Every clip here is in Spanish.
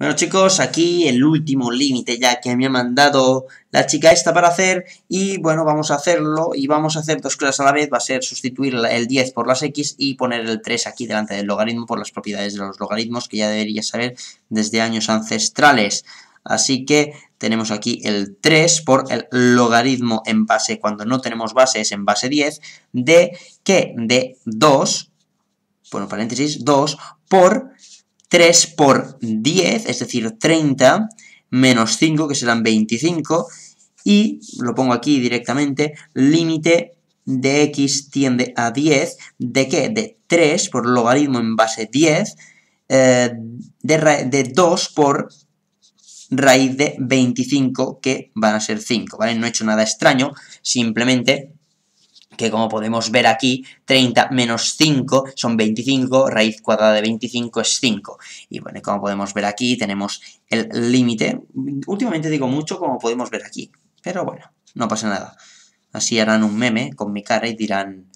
Bueno chicos, aquí el último límite ya que me ha mandado la chica esta para hacer y bueno, vamos a hacerlo y vamos a hacer dos cosas a la vez, va a ser sustituir el 10 por las x y poner el 3 aquí delante del logaritmo por las propiedades de los logaritmos que ya debería saber desde años ancestrales. Así que tenemos aquí el 3 por el logaritmo en base, cuando no tenemos base es en base 10, de que de 2, bueno paréntesis, 2 por 3 por 10, es decir, 30, menos 5, que serán 25, y lo pongo aquí directamente, límite de x tiende a 10, ¿de qué? De 3 por logaritmo en base 10, eh, de, de 2 por raíz de 25, que van a ser 5, ¿vale? No he hecho nada extraño, simplemente que como podemos ver aquí, 30 menos 5 son 25, raíz cuadrada de 25 es 5. Y bueno, como podemos ver aquí, tenemos el límite. Últimamente digo mucho como podemos ver aquí, pero bueno, no pasa nada. Así harán un meme con mi cara y dirán,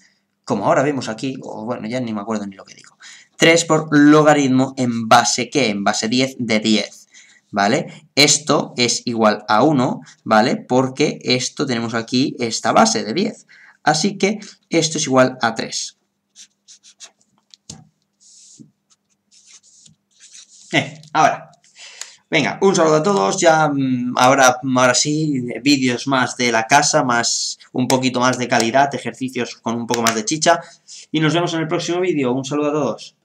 como ahora vemos aquí, o bueno, ya ni me acuerdo ni lo que digo. 3 por logaritmo en base ¿qué? En base 10 de 10. ¿vale? Esto es igual a 1, ¿vale? Porque esto tenemos aquí esta base de 10. Así que esto es igual a 3. Eh, ahora, Venga, un saludo a todos, ya mm, ahora, ahora sí, vídeos más de la casa, más un poquito más de calidad, ejercicios con un poco más de chicha, y nos vemos en el próximo vídeo, un saludo a todos.